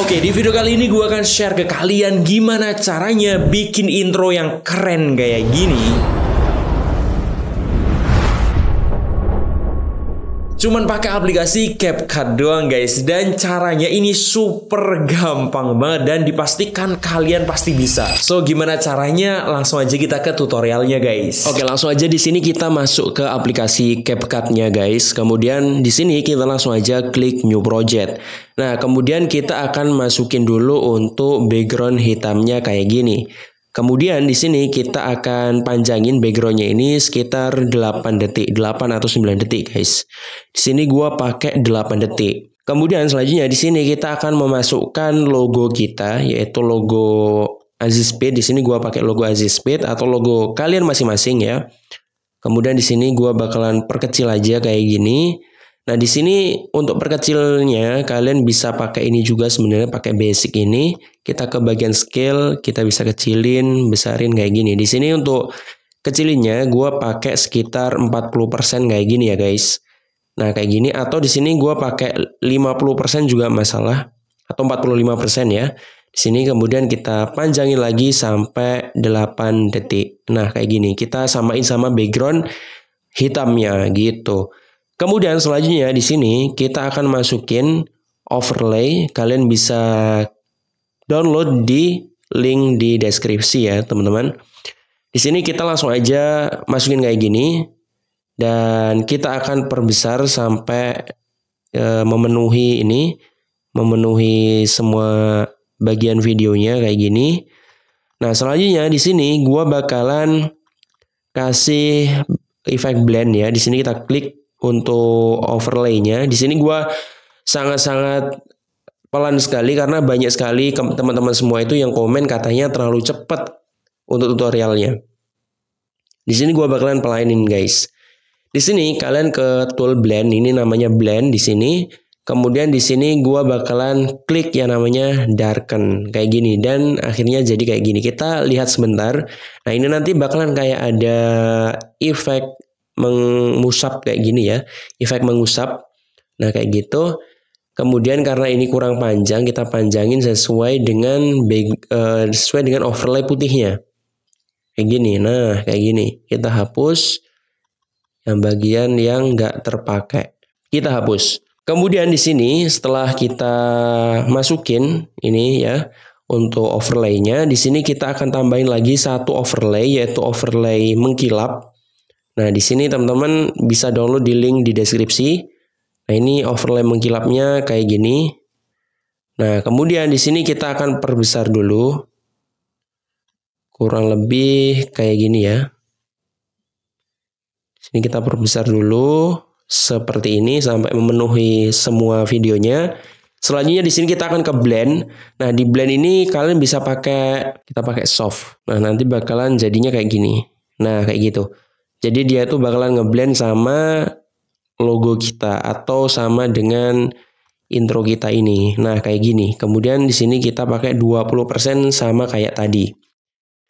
Oke, di video kali ini gue akan share ke kalian gimana caranya bikin intro yang keren kayak gini. Cuman pakai aplikasi CapCut doang guys dan caranya ini super gampang banget dan dipastikan kalian pasti bisa. So gimana caranya? Langsung aja kita ke tutorialnya guys. Oke, langsung aja di sini kita masuk ke aplikasi CapCutnya, guys. Kemudian di sini kita langsung aja klik new project. Nah, kemudian kita akan masukin dulu untuk background hitamnya kayak gini. Kemudian di sini kita akan panjangin backgroundnya ini sekitar 8 detik, 8 atau 9 detik guys. Di sini gua pakai 8 detik. Kemudian selanjutnya di sini kita akan memasukkan logo kita yaitu logo Aziz Speed. Di sini gua pakai logo Aziz Speed atau logo kalian masing-masing ya. Kemudian di sini gua bakalan perkecil aja kayak gini. Nah, di sini untuk perkecilnya kalian bisa pakai ini juga sebenarnya pakai basic ini. Kita ke bagian scale, kita bisa kecilin, besarin kayak gini. Di sini untuk kecilinnya gua pakai sekitar 40% kayak gini ya, guys. Nah, kayak gini atau di sini gua pakai 50% juga masalah atau 45% ya. Di sini kemudian kita panjangin lagi sampai 8 detik. Nah, kayak gini. Kita samain sama background hitamnya gitu. Kemudian selanjutnya di sini kita akan masukin overlay. Kalian bisa download di link di deskripsi ya, teman-teman. Di sini kita langsung aja masukin kayak gini dan kita akan perbesar sampai e, memenuhi ini, memenuhi semua bagian videonya kayak gini. Nah, selanjutnya di sini gua bakalan kasih efek blend ya. Di sini kita klik untuk overlaynya. Di sini gue sangat-sangat pelan sekali karena banyak sekali teman-teman semua itu yang komen katanya terlalu cepat untuk tutorialnya. Di sini gue bakalan pelanin guys. Di sini kalian ke tool blend, ini namanya blend di sini. Kemudian di sini gue bakalan klik yang namanya darken kayak gini dan akhirnya jadi kayak gini. Kita lihat sebentar. Nah ini nanti bakalan kayak ada efek mengusap kayak gini ya, efek mengusap. Nah kayak gitu. Kemudian karena ini kurang panjang, kita panjangin sesuai dengan uh, sesuai dengan overlay putihnya. Kayak gini. Nah kayak gini. Kita hapus yang bagian yang nggak terpakai. Kita hapus. Kemudian di sini setelah kita masukin ini ya untuk overlaynya, di sini kita akan tambahin lagi satu overlay yaitu overlay mengkilap Nah, di sini teman-teman bisa download di link di deskripsi. Nah, ini overlay mengkilapnya kayak gini. Nah, kemudian di sini kita akan perbesar dulu. Kurang lebih kayak gini ya. sini kita perbesar dulu seperti ini sampai memenuhi semua videonya. Selanjutnya di sini kita akan ke blend. Nah, di blend ini kalian bisa pakai kita pakai soft. Nah, nanti bakalan jadinya kayak gini. Nah, kayak gitu. Jadi dia tuh bakalan ngeblend sama logo kita atau sama dengan intro kita ini. Nah, kayak gini. Kemudian di sini kita pakai 20% sama kayak tadi.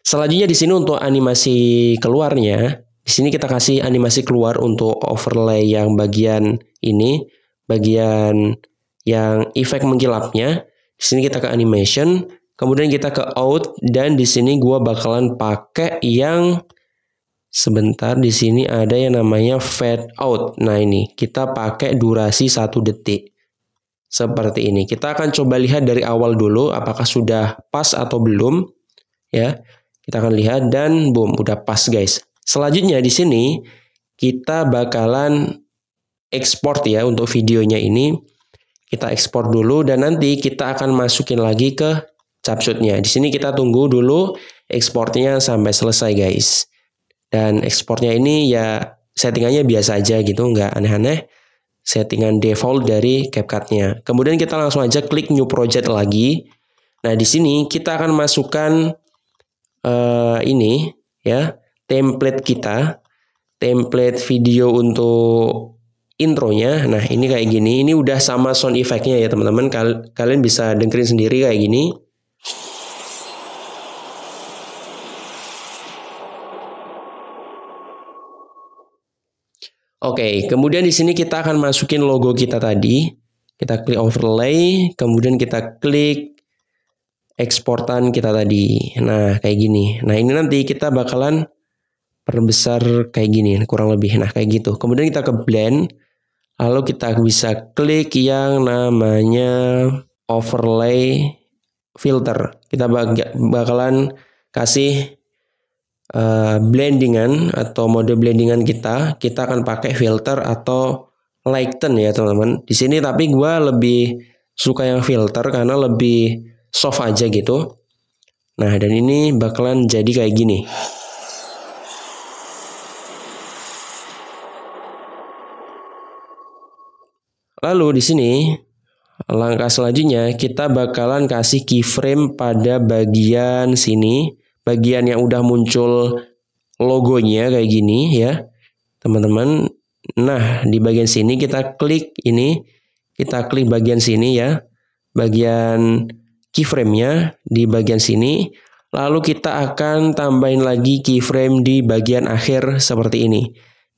Selanjutnya di sini untuk animasi keluarnya, di sini kita kasih animasi keluar untuk overlay yang bagian ini, bagian yang efek mengkilapnya. Di sini kita ke animation, kemudian kita ke out dan di sini gua bakalan pakai yang Sebentar di sini ada yang namanya fade out. Nah ini kita pakai durasi satu detik. Seperti ini. Kita akan coba lihat dari awal dulu apakah sudah pas atau belum. Ya, kita akan lihat dan boom udah pas guys. Selanjutnya di sini kita bakalan ekspor ya untuk videonya ini. Kita ekspor dulu dan nanti kita akan masukin lagi ke capsutnya. Di sini kita tunggu dulu ekspornya sampai selesai guys. Dan ekspornya ini ya settingannya biasa aja gitu, nggak aneh-aneh. Settingan default dari CapCut-nya. Kemudian kita langsung aja klik new project lagi. Nah, di sini kita akan masukkan uh, ini ya, template kita, template video untuk intronya. Nah, ini kayak gini. Ini udah sama sound effect-nya ya, teman-teman. kalian bisa dengerin sendiri kayak gini. Oke, okay, kemudian di sini kita akan masukin logo kita tadi. Kita klik overlay, kemudian kita klik eksportan kita tadi. Nah, kayak gini. Nah, ini nanti kita bakalan perbesar kayak gini, kurang lebih. Nah, kayak gitu. Kemudian kita ke blend, lalu kita bisa klik yang namanya overlay filter. Kita bakalan kasih Eh, blendingan atau mode blendingan kita, kita akan pakai filter atau lighten ya teman-teman. Di sini tapi gue lebih suka yang filter karena lebih soft aja gitu. Nah dan ini bakalan jadi kayak gini. Lalu di sini langkah selanjutnya kita bakalan kasih keyframe pada bagian sini bagian yang udah muncul logonya kayak gini ya teman-teman nah di bagian sini kita klik ini kita klik bagian sini ya bagian keyframe-nya di bagian sini lalu kita akan tambahin lagi keyframe di bagian akhir seperti ini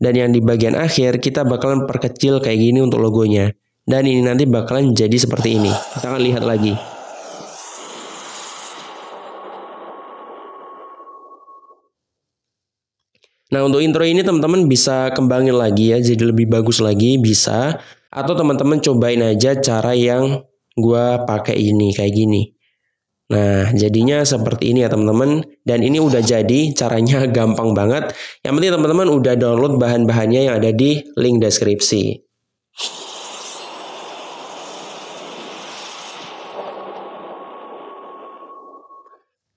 dan yang di bagian akhir kita bakalan perkecil kayak gini untuk logonya dan ini nanti bakalan jadi seperti ini kita akan lihat lagi Nah untuk intro ini teman-teman bisa kembangin lagi ya jadi lebih bagus lagi bisa atau teman-teman cobain aja cara yang gue pakai ini kayak gini. Nah jadinya seperti ini ya teman-teman dan ini udah jadi caranya gampang banget. Yang penting teman-teman udah download bahan-bahannya yang ada di link deskripsi.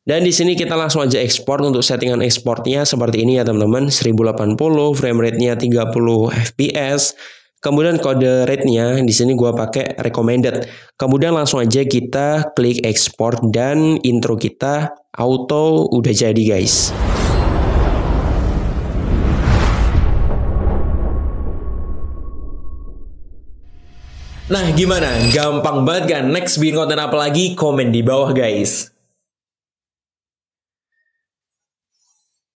Dan di sini kita langsung aja export untuk settingan exportnya seperti ini ya teman-teman 1080 frame rate-nya 30 fps kemudian kode rate-nya di sini gua pakai recommended. Kemudian langsung aja kita klik export dan intro kita auto udah jadi guys. Nah, gimana? Gampang banget kan? Next bikin konten apa lagi? Komen di bawah guys.